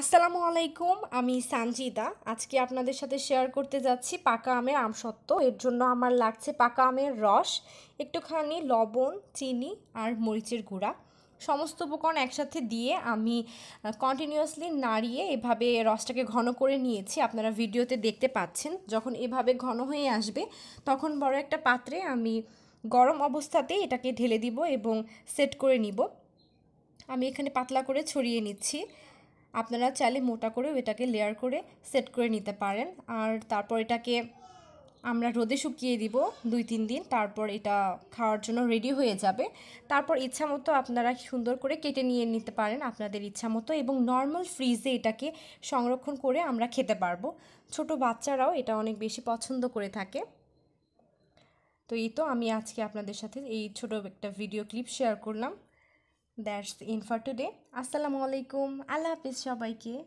আসসালামু আলাইকুম আমি সানজিদা আজকে আপনাদের সাথে শেয়ার করতে যাচ্ছি পাকা আমের আমসত্ত্ব এর জন্য আমার লাগছে পাকা আমের রস একটুখানি লবণ চিনি আর মরিচের গুঁড়া সমস্ত উপকরণ একসাথে দিয়ে আমি কন্টিনিউয়াসলি নাড়িয়ে এভাবে রসটাকে ঘন করে নিয়েছি আপনারা ভিডিওতে দেখতে পাচ্ছেন যখন এভাবে ঘন হয়ে আসবে তখন বড় একটা পাত্রে আমি গরম অবস্থাতেই এটাকে ঢেলে দিব এবং সেট করে নিব আমি এখানে পাতলা করে ছড়িয়ে নিচ্ছি আপনারা চাইলে মোটা করেও এটাকে লেয়ার করে সেট করে নিতে পারেন আর তারপর এটাকে আমরা রোদে শুকিয়ে দিব দুই তিন দিন তারপর এটা খাওয়ার জন্য রেডি হয়ে যাবে তারপর ইচ্ছা মতো আপনারা সুন্দর করে কেটে নিয়ে নিতে পারেন আপনাদের ইচ্ছা মতো এবং নর্মাল ফ্রিজে এটাকে সংরক্ষণ করে আমরা খেতে পারবো ছোট বাচ্চারাও এটা অনেক বেশি পছন্দ করে থাকে তো এই তো আমি আজকে আপনাদের সাথে এই ছোট একটা ভিডিও ক্লিপ শেয়ার করলাম That's the info today. Assalamualaikum. Allah Hafiz Shabai ke.